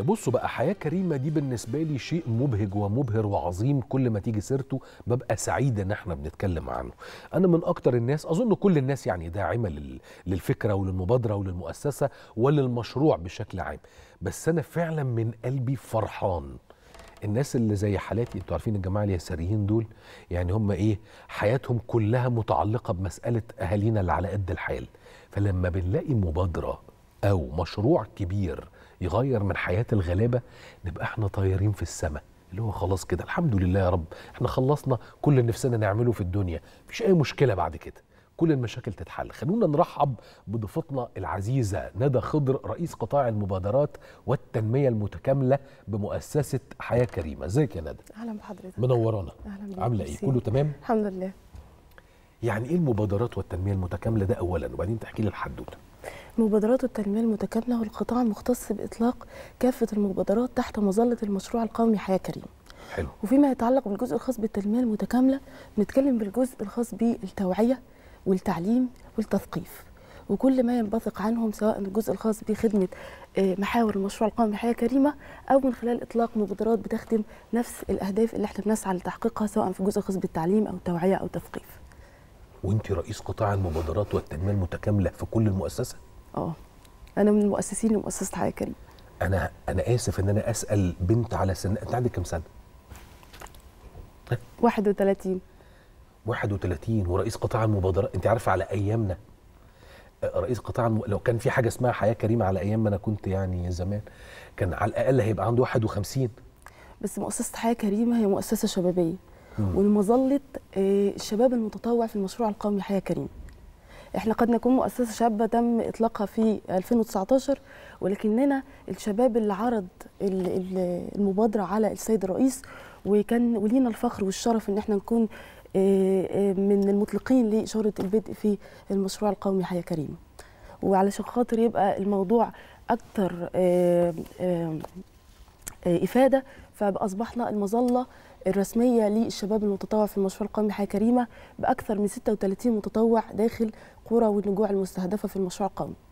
بصوا بقى حياة كريمة دي بالنسبة لي شيء مبهج ومبهر وعظيم كل ما تيجي سيرته ببقى سعيد ان احنا بنتكلم عنه انا من اكتر الناس اظن كل الناس يعني داعمة للفكرة وللمبادرة وللمؤسسة وللمشروع بشكل عام بس انا فعلا من قلبي فرحان الناس اللي زي حالاتي انتوا عارفين الجماعه اليساريين دول يعني هم ايه حياتهم كلها متعلقه بمساله اهالينا اللي على قد الحال فلما بنلاقي مبادره او مشروع كبير يغير من حياه الغلابه نبقى احنا طايرين في السماء اللي هو خلاص كده الحمد لله يا رب احنا خلصنا كل اللي نفسنا نعمله في الدنيا مفيش اي مشكله بعد كده كل المشاكل تتحل خلونا نرحب بضيفتنا العزيزة ندى خضر رئيس قطاع المبادرات والتنمية المتكاملة بمؤسسة حياة كريمة ازيك يا ندى أهلا بحضرتك منورانا أهلا عاملة إيه كله تمام الحمد لله يعني إيه المبادرات والتنمية المتكاملة ده أولا وبعدين تحكي لي الحدوتة مبادرات التنمية المتكاملة والقطاع المختص بإطلاق كافة المبادرات تحت مظلة المشروع القومي حياة كريمة حلو. وفيما يتعلق بالجزء الخاص بالتنمية المتكاملة بنتكلم بالجزء الخاص بالتوعية والتعليم والتثقيف وكل ما ينبثق عنهم سواء الجزء الخاص بخدمة آه، محاور المشروع القومي حياة كريمة أو من خلال إطلاق مبادرات بتخدم نفس الأهداف اللي احنا بنسعى لتحقيقها سواء في الجزء الخاص بالتعليم أو التوعية أو التثقيف وانت رئيس قطاع المبادرات والتنميه المتكامله في كل المؤسسه اه انا من المؤسسين لمؤسسه حياه كريم انا انا اسف ان انا اسال بنت على سن انت عندك كام سنه 31 طيب. 31 ورئيس قطاع المبادرات انت عارفه على ايامنا آه، رئيس قطاع الم... لو كان في حاجه اسمها حياه كريمه على ايام ما انا كنت يعني زمان كان على الاقل هيبقى عنده 51 بس مؤسسه حياه كريمه هي مؤسسه شبابيه ولمظله آه، الشباب المتطوع في المشروع القومي حياه كريمه. احنا قد نكون مؤسسه شابه تم اطلاقها في 2019 ولكننا الشباب اللي عرض المبادره على السيد الرئيس وكان ولينا الفخر والشرف ان احنا نكون آه، آه، من المطلقين لاشاره البدء في المشروع القومي حياه كريمه. وعلشان خاطر يبقى الموضوع اكثر افاده فاصبحنا المظله الرسميه للشباب المتطوع في المشروع القومي لحياه كريمه باكثر من 36 متطوع داخل قرى والنجوع المستهدفه في المشروع القومي